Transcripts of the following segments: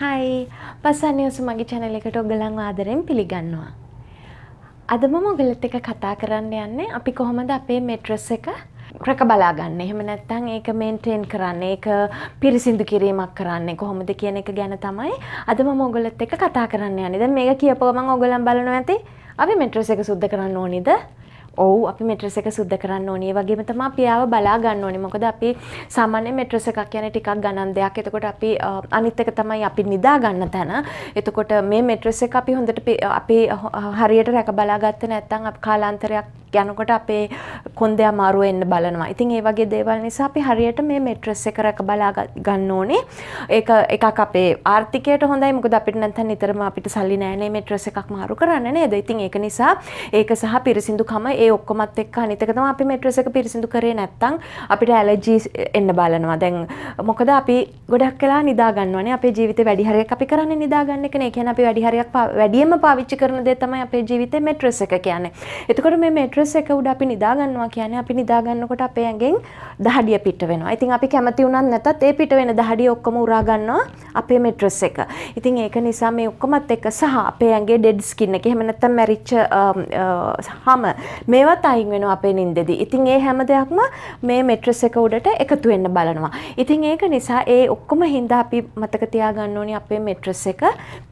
හයි පසන්නයස මගේ චැනල එකට ඔගලං ආදරෙන් පිළිගන්නවා. අද මම ඔගලත් එක කතා කරන්න යන්නේ අපි කොහොමද අපේ මෙට්‍රස් එක රැක බලාගන්න එහෙම නැත්තං ඒක මේන්ටෙන් කරන්න ඒක පිරිසිදු කිරීමක් කරන්නේ කොහොමද කියන එක ගැන තමයි අදම මොගලත් එක කතා කරන්න යනිද මේක කියපවමං ඔගලම් බලන ඇති අපි මෙට්‍රස එක සුද්ද කරන්න ඕනිද ඔවු අපි මෙට්‍රස එක සුද්ද කරන්න ඕනේ වගේම තමා පියාව බලා ගන්න ඕනේ මොකද අපි සාමාන්‍ය මෙට්‍රස එකක් කියන ටිකක් ගණන් දෙයක් එතකොට අපි අනිත් එක තමයි අපි නිදා ගන්න තැන එතකොට මේ මෙට්‍රස එක අපි හොඳට අපි හරියට රැක බලාගත්ත නැත්තම් අප කාලාන්තරයක් යනකොට අපේ කොන්දේ අමාරුව එන්න බලනවා. ඉතින් ඒ වගේ දේවල් නිසා අපි හරියට මේ මෙට්‍රස් එක රැක බලා ගන්න ඕනේ. ඒක එකක් අපේ ආර්ථිකයට හොඳයි. මොකද අපිට නැත්නම් නිතරම අපිට සල්ලි නැහැ නේ මෙට්‍රස් එකක් මාරු කරන්න නේද? ඉතින් ඒක නිසා ඒක සහ පිරිසිදුකම ඒ ඔක්කොමත් එක් අනිතකතම අපි මෙට්‍රස එක පිරිසිදු කරේ නැත්තං අපිට ඇලජී එන්න බලනවා දැන් මොකද අපි ගොඩක් කලා නිදාගන්නවන අපේ ජීවිත වැඩිහරයක් අපි කරන්න නිදාගන්න එක කියන අපි වැඩිහරයක් වැඩියම පාවිච්චි කරන දේ තමයි අපේ ජීවිතය මෙට්‍රස එක කියන්නේ එතකොට මේ මෙට්‍රස් එක උඩ අපි නිදාගන්නවා කියන්නේ අපි නිදාගන්නකොට අපේ ඇඟෙන් දහඩිය පිට වෙනවා ඉතින් අපි කැමති වුණත් නැතත් ඒ පිට වෙන දහඩිය ඔක්කොම උරාගන්නවා අපේ මෙට්‍රස් එක. ඉතින් ඒක නිසා මේ ඔක්කොමත් එක සහ අපේ ඇගේ ඩෙඩ් ස්කින් එක එහෙම නැත්නම් මැරිච්ච හම මේවත් අයින් වෙනවා අපේ නිින්දෙදී. ඉතින් ඒ හැම දෙයක්ම මේ මෙට්‍රස් එක උඩට එකතු වෙන්න බලනවා. ඉතින් ඒක නිසා ඒ ඔක්කොම හින්දා අපි මතක තියාගන්න ඕනේ අපේ මෙට්‍රස් එක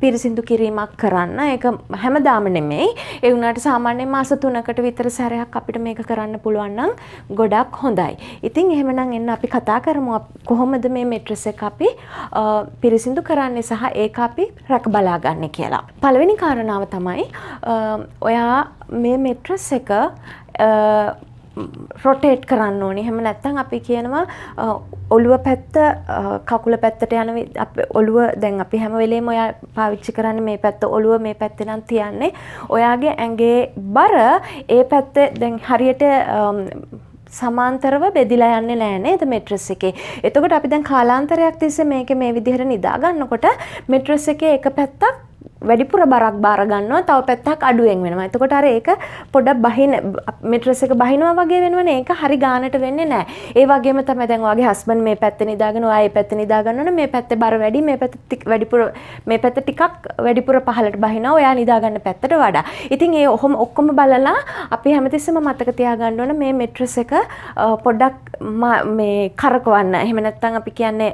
පිරිසිදු කිරීමක් කරන්න. ඒක හැමදාම නෙමෙයි. ඒ වුණාට සාමාන්‍යයෙන් මාස 3කට විතර සැරයක් අපිට මේක කරන්න පුළුවන් නම් ගොඩක් හොඳයි. ඉතින් එහෙමනම් එන්න අපි කතා කරමු කොහොමද මේ මෙට්‍රස් එක අපි පිරිසිදු කරන්නේ සහ ඒක අපි රැක බලාගන්න කියලා. පළවෙනි කාරණාව තමයි ඔයා මේ මෙට්‍රස් එක රොටේට් කරන්න ඕනි හෙම නැත්තං අපි කියනවා ඔළුව පැත්ත කකුල පැත්තට යන ඔළුව දැන් අපි හැම වෙලේ ඔයා පාවිච්චි කරන්න මේ පැත්ත ඔළුව මේ පැත්තනම් තියන්නේ ඔයාගේ ඇගේ බර ඒ පැත්ත දැන් හරියට සමාන්තරව බෙදිලා යන්නේ නැහැ නේද මෙට්‍රස් එකේ. එතකොට අපි දැන් කාලාන්තරයක් තිස්සේ මේක මේ විදිහට නිදා ගන්නකොට මෙට්‍රස් එකේ එක පැත්තක් වැඩිපුර බරක් බාරගන්නවා තව පැත්තක් අඩුවෙන් වෙනවා එතකොට අර ඒක පොඩක් බහින මෙට්‍රස් එක බහිනවා වගේ වෙනවනේ ඒක හරි ගානට වෙන්නේ නැහැ ඒ වගේම තමයි දැන් ඔයාගේ හස්බන්ඩ් මේ පැත්තේ නිදාගෙන ඔයා ඒ පැත්තේ නිදාගන්න ඕන මේ පැත්තේ බර වැඩි මේ පැත්ත වැඩිපුර මේ පැත්ත ටිකක් වැඩිපුර පහලට බහිනවා ඔයා නිදාගන්න පැත්තට වඩා ඉතින් ඒ ඔහොම ඔක්කොම බලලා අපි හැමතිස්සෙම මතක තියාගන්න ඕන මේ මෙට්‍රස් එක පොඩ්ඩක් මේ කරකවන්න එහෙම නැත්නම් අපි කියන්නේ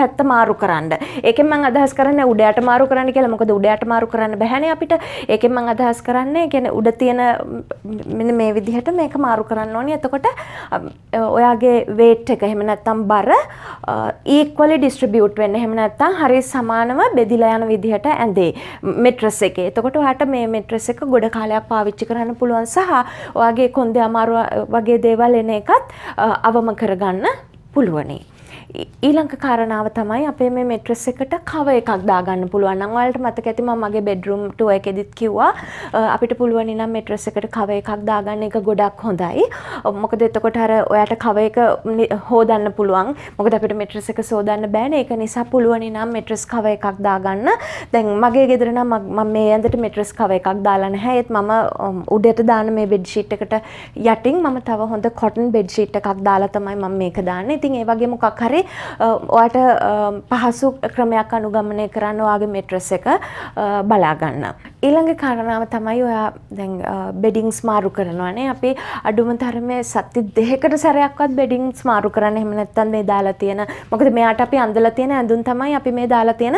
පැත්ත මාරු කරන්න ඒකෙන් මං අදහස් කරන්නේ උඩයට මාරු කරන්න කියලා මොකද උඩයට මාරු කරන්න බැහැනේ අපිට ඒකෙන් මං අදහස් කරන්නේ කියන්නේ උඩ තියෙන මෙන්න මේ විදිහට මේක මාරු කරන්න ඕනේ එතකොට ඔයාගේ weight එක එහෙම නැත්නම් බර equally distribute වෙන්න එහෙම නැත්නම් හරි සමානව බෙදිලා යන විදිහට ඇඳේ මෙට්‍රස් එකේ එතකොට ඔයාට මේ මෙට්‍රස් එක ගොඩ කාලයක් පාවිච්චි කරන්න පුළුවන් සහ ඔයාගේ කොන්දේ අමාරු වගේ දේවල් එන එකත් අවම කරගන්න පුළුවනේ ඊළඟ කාරණාව තමයි අපේ මේ මෙට්‍රස් එකට කව එකක් දාගන්න පුළුවන්. නම් ඔයාලට මතක ඇති මම මගේ බෙඩ්රූම් ටුවර් එකෙදිත් කිව්වා අපිට පුළුවන් නම් මෙට්‍රස් එකට කව එකක් දාගන්න එක ගොඩක් හොඳයි. මොකද එතකොට අර ඔයාට කව එක හොදන්න පුළුවන්. මොකද අපිට මෙට්‍රස් එක සෝදන්න බෑනේ. ඒක නිසා පුළුවන් නම් මෙට්‍රස් කව එකක් දාගන්න. දැන් මගේ ගෙදර නම් මම මේ ඇඳට මෙට්‍රස් කව එකක් දාලා නැහැ. ඒත් මම උඩට දාන මේ බෙඩ් ෂීට් එකට යටින් මම තව හොඳ කොටන් බෙඩ් ෂීට් එකක් දාලා තමයි මම මේක දාන්නේ. ඉතින් ඒ වගේ මොකක් හරි හරි ඔයාට පහසු ක්‍රමයක් අනුගමනය කරන්න ඔයාගේ මෙට්‍රස් එක බලාගන්න. ඊළඟ කාරණාව තමයි ඔයා දැන් බෙඩිංස් මාරු කරනවානේ අපි අඩුම තරමේ සති දෙකකට සැරයක්වත් බෙඩිංස් මාරු කරන්න එහෙම නැත්නම් මේ දාලා තියෙන මොකද මෙයාට අපි අඳලා තියෙන ඇඳුම් තමයි අපි මේ දාලා තියෙන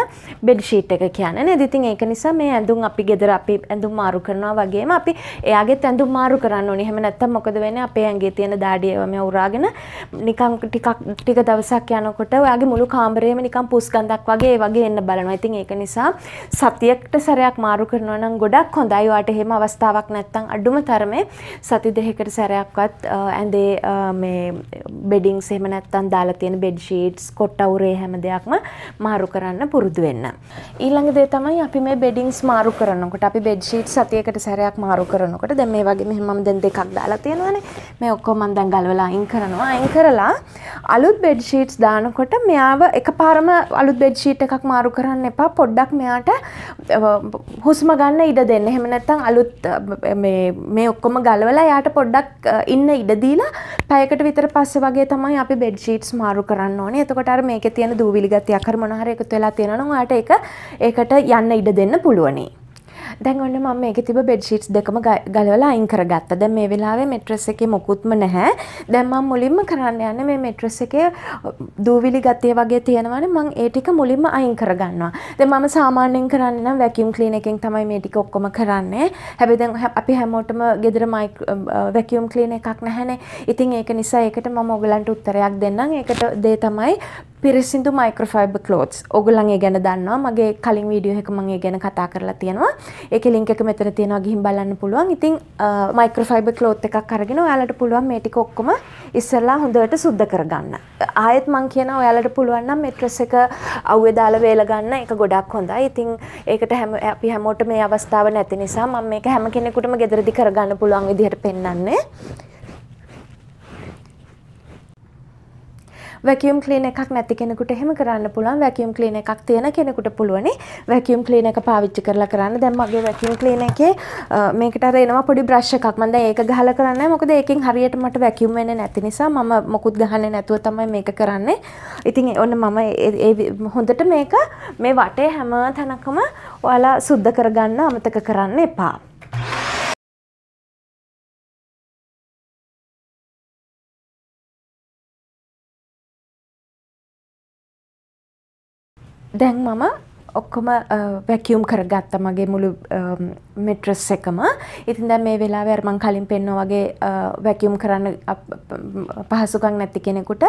බෙඩ් ෂීට් එක කියන්නේ නේද? ඉතින් ඒක නිසා මේ ඇඳුම් අපි ගෙදර අපි ඇඳුම් මාරු කරනවා වගේම අපි එයාගෙත් ඇඳුම් මාරු කරන්න ඕනේ. එහෙම නැත්නම් මොකද වෙන්නේ අපේ ඇඟේ තියෙන දාඩිය ඒවා මේ උරාගෙන නිකන් ටිකක් ටික දවසක් යනකොට ඔයාගේ මුළු කාමරයම නිකම් පුස්ගන්ධක් වගේ වගේ එන්න බලනවා. ඉතින් ඒක නිසා සතියකට සැරයක් මාරු කරනවා නම් ගොඩක් හොඳයි. ඔයාට එහෙම අවස්ථාවක් නැත්නම් අඩුම තරමේ සති දෙකකට සැරයක්වත් ඇඳේ මේ බෙඩින්ග්ස් එහෙම නැත්නම් දාලා තියෙන බෙඩ් ෂීට්ස් කොට්ටවුරේ හැම දෙයක්ම මාරු කරන්න පුරුදු වෙන්න. ඊළඟ දේ තමයි අපි මේ බෙඩින්ග්ස් මාරු කරනකොට අපි බෙඩ් ෂීට් සතියකට සැරයක් මාරු කරනකොට දැන් මේ වගේ මෙහෙම මම දැන් දෙකක් දාලා තියෙනවානේ. මේ ඔක්කොම මම දැන් ගලවලා අයින් කරනවා. අයින් කරලා අලුත් බෙඩ් ෂීට්ස් දානකොට මෙයාව එක පාරම අලුත් බෙඩ්ෂීට් එකක් මාරු කරන්න එපා පොඩ්ඩක් මෙයාට හුස්ම ගන්න ඉඩ දෙන්න එහෙම නැත්තම් අලුත් මේ ඔක්කොම ගලවලා යාට පොඩ්ඩක් ඉන්න ඉඩ දීලා පැයකට විතර පස්සේ වගේ තමයි අපි බෙඩ්ෂීට්ස් මාරු කරන්න ඕනේ. එතකොට අර මේකේ තියෙන දූවිලි ගතියක් හරි මොනවා හරි එකතු වෙලා තියෙනවා නම් ඔයාට ඒක ඒකට යන්න ඉඩ දෙන්න පුළුවනි. දැන් ඔන්න මම මේක තිබ බෙඩ්ෂීට්ස් දෙකම ගලවලා අයින් කරගත්තා. දැන් මේ වෙලාවේ මෙට්‍රස් එකේ මොකුත්ම නැහැ. දැන් මම මුලින්ම කරන්න යන්නේ මේ මෙට්‍රස් එකේ දූවිලි ගතිය වගේ තියෙනවනේ මම ඒ ටික මුලින්ම අයින් කරගන්නවා. දැන් මම සාමාන්‍යයෙන් කරන්නේ නම් වැකියුම් ක්ලීන එකෙන් තමයි මේ ටික ඔක්කොම කරන්නේ. හැබැයි දැන් අපි හැමෝටම ගෙදර වැකියුම් ක්ලීන එකක් නැහැනේ. ඉතින් ඒක නිසා ඒකට මම ඔයගලන්ට උත්තරයක් දෙන්නම්. ඒකට දේ තමයි පිරිසිදු මයිකරෆයිබ කලෝස් ඔගුලන්ගේ ගැන දන්නවා මගේ කලින් වීඩියෝ එක මගේ ගැන කතා කරලා තියෙනවා එක ලින්ක එක මෙතන තියෙනවා ගිහින් බලන්න පුළුවන් ඉතින් මයිකරෆයිබ කලෝත් එකක් අරගෙන ඔයාලට පුළුවන් මේ ටික ඔක්කොම ඉස්සෙල්ලා හොඳට සුද්ධ කරගන්න ආයෙත් මං කියනවා ඔයාලට පුළුවන් නම් මෙට්‍රස් එක අවුවේ දාලා වේල ගන්න ඒක ගොඩක් හොඳයි ඉතින් ඒකට හැම අපි හැමෝටම මේ අවස්ථාව නැති නිසා මම මේක හැම කෙනෙකුටම gederedi කරගන්න පුළුවන් විදිහට පෙන්වන්නේ වැකියම් ක්ලීන එකක් නැති කෙනෙකුට එහෙම කරන්න පුළුවන් වැකියම් ක්ලීන එකක් තියෙන කෙනෙකුට පුළුවනි වැකියම් ක්ලීන එක පාවිච්චි කරලා කරන්න දැන් මගේ වැකියම් ක්ලීන එකේ මේකට අර එනවා පොඩි බ්‍රෂ් එකක් මම දැන් ඒක ගහලා කරන්නේ මොකද ඒකෙන් හරියට මට වැකියම් වෙන්නේ නැති නිසා මම මොකුත් ගහන්නේ නැතුව තමයි මේක කරන්නේ ඉතින් ඔන්න මම ඒ හොඳට මේක මේ වටේ හැම තැනකම ඔයාලා සුද්ධ කරගන්න අමතක කරන්න එපා දැන් මම ඔක්කොම වැැකියුම් කරගත්ත මගේ මුළු මෙට්‍රස් එකම ඉතින් දැ මේ වෙලා වැර්මං කලින් පෙන්නෝ වගේ වැැකියුම් කරන්න පහසුකක් නැති කෙනෙකුට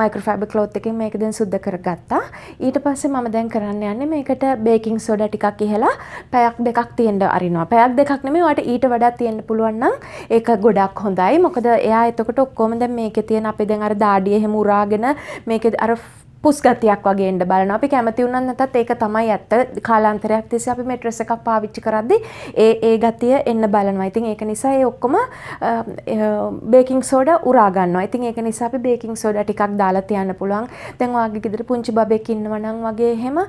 මයිකරෆෑබ කලෝත් එකින් මේක දැන් සුද්ද කරගත්තා ඊට පස්සේ මම දැන් කරන්න යන්න මේකට බේකින් සොඩ ටිකක් ඉහලා පැයක් දෙකක් තියෙන්ට අරිනවා පැයක් දෙකක් නෙමේ වට ඊට වඩා තියෙන්න්න පුළුවන්නම් ඒක ගොඩක් හොඳයි මොකද එයා එතකට ඔක්කොමද මේක තියෙන අපි දැන් අර දාඩිය හෙම උරාගෙන මේක අර පුස්ගතියක් වගේ එන්න බලන අපි කැමති වුණත් නැතත් ඒක තමයි ඇත්ත කාලාන්තරයක් තිස්සේ අපි මෙට්‍රස් එකක් පාවිච්චි කරද්දී ඒ ඒ ගතිය එන්න බලනවා. ඉතින් ඒක නිසා ඒ ඔක්කොම බේකින් සෝඩ උරා ගන්නවා. ඉතින් ඒක නිසා අපි බේකින් සෝඩ ටිකක් දාලා තියන්න පුළුවන්. දැන් ඔයාගේ ගෙදර පුංචි බබෙක් ඉන්නවා නම් වගේ එහෙම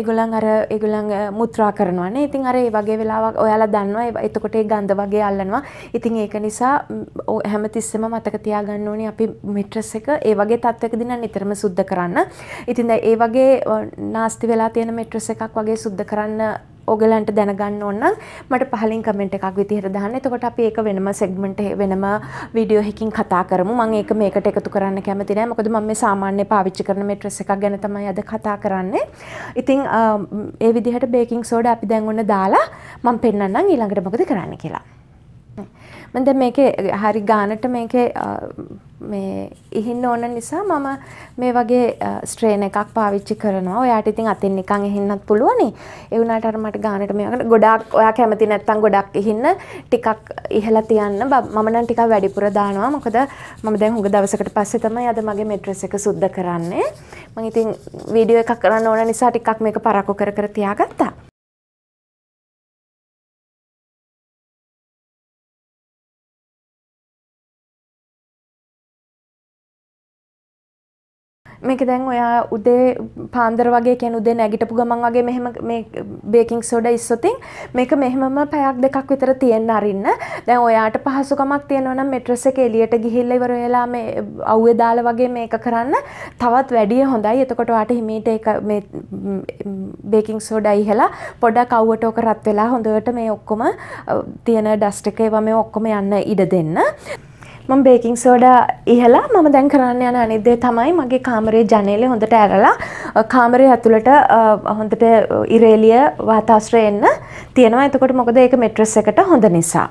ඒගොල්ලන් අර ඒගොල්ලන් මුත්‍රා කරනවානේ. ඉතින් අර ඒ වගේ වෙලාවක් ඔයාලා දන්නවා එතකොට ඒ ගඳ වගේ අල්ලනවා. ඉතින් ඒක නිසා හැමතිස්සෙම මතක තියාගන්න ඕනේ අපි මෙට්‍රස් එක ඒ වගේ තත්ත්වයකදී නම් නිතරම සුද්ධ කරන්න කරන්න. ඉතින් ඒ වගේ නාස්ති වෙලා තියෙන මෙට්‍රස් එකක් වගේ සුද්ධ කරන්න ඔගලන්ට දැනගන්න ඕන්න මට පහලින් කමෙන්ට් එකක් විදිහට දාන්න. එතකොට අපි ඒක වෙනම සෙග්මන්ට් වෙනම වීඩියෝ එකකින් කතා කරමු. මම ඒක මේකට එකතු කරන්න කැමති නෑ. මොකද මම මේ සාමාන්‍ය පාවිච්චි කරන මේ ඩ්‍රෙස් එකක් ගැන තමයි අද කතා කරන්නේ. ඉතින් ඒ විදිහට බේකින් සෝඩා අපි දැන් ඔන්න දාලා මම පෙන්නන්නම් ඊළඟට මොකද කරන්න කියලා. මද මේක හරි ගානට මේක ඉහින්න ඕන නිසා මම මේ වගේ ස්ට්‍රේන එකක් පාවිච්චි කරනවා ඔයාට ඉතින් අතින් නිකං එහින්නත් පුළුවනි එවුණට අරමට ගානට මේකට ගොඩක් ඔයා කැමති නැත්තම් ගොඩක් ඉහින්න ටිකක් ඉහලා තියන්න මම නම් ටිකක් වැඩිපුර දානවා මොකද මම දැන් හුඟ දවසකට පස්සේ තමයි අද මගේ මෙට්‍රස් එක සුද්ධ කරන්නේ මම ඉතින් වීඩියෝ එකක් කරන්න ඕන නිසා ටිකක් මේක පරක්කු කර කර තියාගත්තා මේක දැන් ඔයා උදේ පාන්දර වගේ කෙන උදේ නැගිටපු ගමන් වගේ මෙහෙම මේ බේකින් සෝඩා ඉස්සොතින් මේක මෙහෙමම පැයක් දෙකක් විතර තියෙන්න අරින්න. දැන් ඔයාට පහසුකමක් තියෙනවා නම් මෙට්‍රස් එක එළියට ගිහිල්ලා ඉවර වෙලා මේ අවුවේ දාලා වගේ මේක කරන්න තවත් වැඩිය හොඳයි. එතකොට ඔයාට හිමීට ඒක මේ බේකින් සෝඩා ඉහලා පොඩක් අවුවට ඔක රත් වෙලා හොඳට මේ ඔක්කොම තියෙන ඩස්ට් එක ඒවා මේ ඔක්කොම යන්න ඉඩ දෙන්න. මම බේකින් සෝඩා ඉහලා මම දැන් කරන්න යන අනිද්දේ තමයි මගේ කාමරේ ජනේලෙ හොඳට ඇරලා කාමරේ ඇතුළට හොඳට ඉරේලිය වාතාශ්‍රය එන්න තියෙනවා. එතකොට මොකද ඒක මෙට්‍රස් එකට හොඳ නිසා.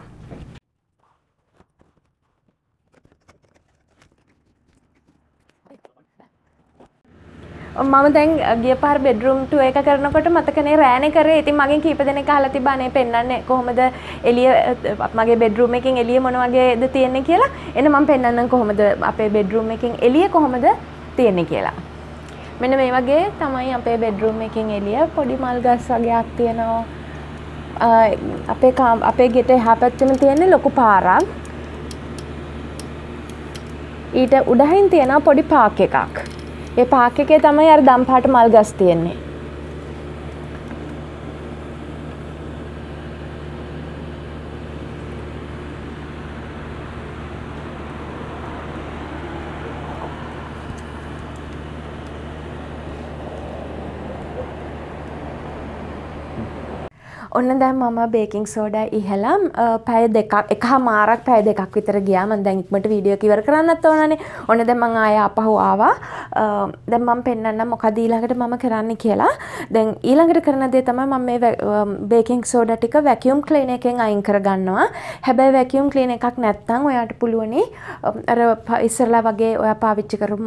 මම දැන් ගිය පහර බෙඩරුම්ට ඒක කරනකොට මතකනේ රෑන කරේ ඉතින් මගේ කීප දෙනෙක් අහලා තිබානේ පෙන්වන්නේ කොහොමද එළිය මගේ බෙඩ්රූම් එකෙන් එළිය මොන වගේද තියෙන්නේ කියලා. එන්න මම පෙන්වන්නම් කොහොමද අපේ බෙඩ්රූම් එකෙන් එළිය කොහොමද තියෙන්නේ කියලා. මෙන්න මේ වගේ තමයි අපේ බෙඩ්රූම් එකෙන් එළිය පොඩි මල් ගස් වගේක් තියෙනවා. අපේ අපේ ගෙට එහා පැත්තෙම තියෙන ලොකු පාරක්. ඊට උඩහින් තියෙනවා පොඩි පාක් එකක්. ඒ පාක් එකේ තමයි අර දම්පාට මල් ගස් තියෙන්නේ ඔන්න දැන් මම බේකින් සෝඩා ඉහලම් පැය දෙකක් එක මාරක් පැය දෙකක් විතර ගියා මම දැන් ඉක්මනට වීඩියෝ කිවර කරන්නත් ඕනනේ. ඔන්න දැන් මම ආය ආපහු ආවා. දැන් මම පෙන්වන්නම් මොකද ඊළඟට මම කරන්න කියලා. දැන් ඊළඟට කරන දේ තමයි මම මේ බේකින් සෝඩා ටික වැකියුම් ක්ලීනර් එකෙන් අයින් කරගන්නවා. හැබැයි වැකියුම් ක්ලීනර් එකක් නැත්නම් ඔයාට පුළුවනි අර ඉස්සරලා වගේ ඔයා පාවිච්චි කරපු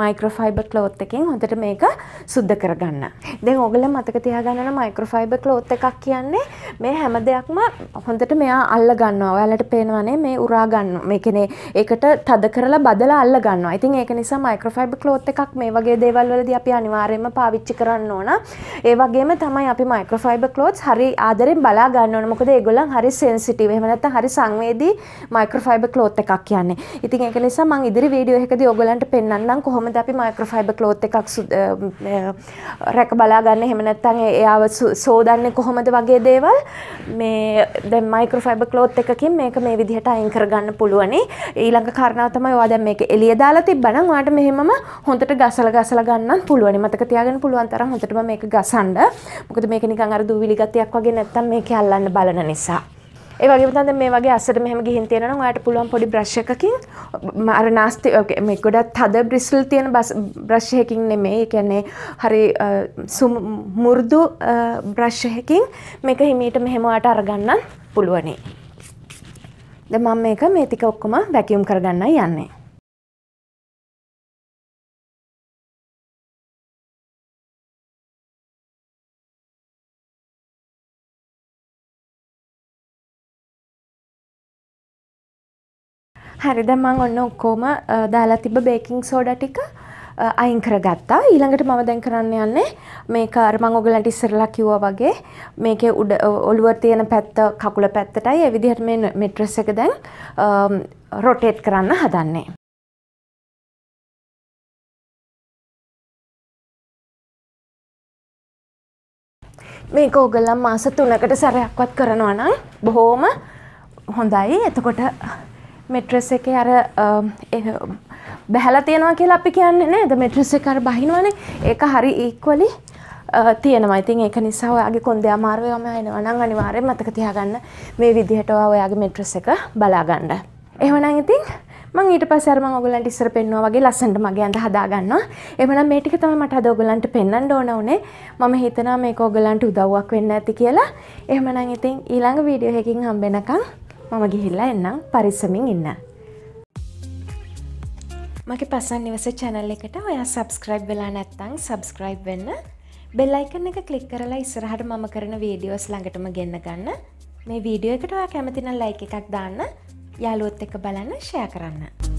මයික්‍රෝෆයිබර් ක්ලෝත් එකෙන් හොඳට මේක සුද්ධ කරගන්න. දැන් ඔයගොල්ලෝ මතක තියාගන්න මයික්‍රෝෆයිබර් ක්ලෝත් එකක් කියන්නේ මේ හැම දෙයක්ම හොඳට මෙයා අල්ල ගන්නවා. ඔයාලට පේනවනේ මේ උරා ගන්න. මේ කියන්නේ ඒකට තද කරලා බදලා අල්ල ගන්නවා. ඉතින් ඒක නිසා මයික්‍රොෆයිබර් ක්ලෝත් එකක් මේ වගේ දේවල් වලදී අපි අනිවාර්යයෙන්ම පාවිච්චි කරන්න ඕන. ඒ වගේම තමයි අපි මයික්‍රොෆයිබර් ක්ලෝත්ස් හරි ආදරෙන් බලා ගන්න ඕන. මොකද ඒගොල්ලන් හරි සෙන්සිටිව්. එහෙම නැත්නම් හරි සංවේදී මයික්‍රොෆයිබර් ක්ලෝත් එකක් කියන්නේ. ඉතින් ඒක නිසා මම ඉදිරි වීඩියෝ එකකදී ඔයගලන්ට පෙන්වන්නම් කොහොමද අපි මයික්‍රොෆයිබර් ක්ලෝත් එකක් රැක බලා ගන්න. එහෙම නැත්නම් එයාව සෝදන්නේ කොහොමද වගේ වගේ දේවල් මේ දැන් මයික්‍රොෆයිබර් ක්ලෝත් එකකින් මේක මේ විදිහට අයින් කරගන්න පුළුවනි. ඊළඟ කාරණාව තමයි ඔයා දැන් මේක එළිය දාලා තිබ්බනම් ඔයාට මෙහෙමම හොඳට ගසලා ගසලා ගන්නත් පුළුවනි. මතක තියාගන්න පුළුවන් තරම් හොඳටම මේක ගසන්න. මොකද මේක නිකන් අර දූවිලි ගතියක් වගේ නැත්තම් මේක අල්ලන්න බලන නිසා. ඒ වගේ තද මේ වගේ අසට මෙහම ගිහින් තියෙනවා ඔයාට පුළුවන් පොඩි බ්‍රෂ් එකකින් අර නාස්ති මේ ගොඩක් තද බ්‍රිස්ල් තියෙන බ්‍රෂ් එකකින් නෙමෙයි ඒ කියන්නේ හරි මු르දු බ්‍රෂ් එකකින් මේක හිමීට මෙහෙම ඔයාට අරගන්න පුළුවනි. දැන් මම මේක මේ ටික ඔක්කොම වැකියුම් කරගන්නයි යන්නේ. හරිද මං ඔන්න ඔක්කෝම දාලා තිබ බේකින් සෝඩ ටික අයින් කරගත්තා ඊළඟට මම දැන් කරන්න යන්නේ මේක අර මං ඔයගලන්ට ඉස්සරලා කිව්වා වගේ මේකේ උඩ ඔළුව තියෙන පැත්ත කකුල පැත්තටයි ඒ විදිහට මේ මෙට්‍රස් එක දැන් රොටේට් කරන්න හදන්නේ මේක ඕගලම් මාස තුනකට සැරයක්වත් කරනවා නම් බොහෝම හොඳයි එතකොට මෙට්‍රස් එකේ අර බැහැලා තියෙනවා කියලා අපි කියන්නේ නේද මෙට්‍රස් එක අර බහිනවනේ ඒක හරි ඉක්වලි තියෙනවා ඉතින් ඒක නිසා ඔයාගේ කොන්දේ අමාරුවේ වම එනවා නම් අනිවාර්යෙන් මතක තියාගන්න මේ විදිහට ඔයාගේ මෙට්‍රස් එක බලාගන්න. එහෙමනම් ඉතින් මම ඊට පස්සේ අර මම ඔයගලන්ට ඉස්සර පෙන්නුවා වගේ ලස්සනට මගේ අඳ හදා ගන්නවා. එහෙමනම් මේ ටික තමයි මට අද ඔයගලන්ට පෙන්වන්න ඕන උනේ. මම හිතනවා මේක ඔයගලන්ට උදව්වක් වෙන්න ඇති කියලා. එහෙමනම් ඉතින් ඊළඟ වීඩියෝ එකකින් හම්බ වෙනකම් මම ගිහිල්ලා එන්නම් පරිස්සමින් ඉන්න. මගේ පසන් නිවස චැනල් එකට ඔයා සබස්ක්‍රයිබ් වෙලා නැත්තං සබස්ක්‍රයිබ් වෙන්න බෙල්ලයිකන එක කලික් කරලා ඉස්සරහට මම කරන වීඩියෝස් ළඟටම ගෙන්න්න ගන්න මේ වීඩියෝ එකට ඔයා කැමතින ලයි එකක් දාන්න යාලුවොත් එක බලන්න ෂය කරන්න.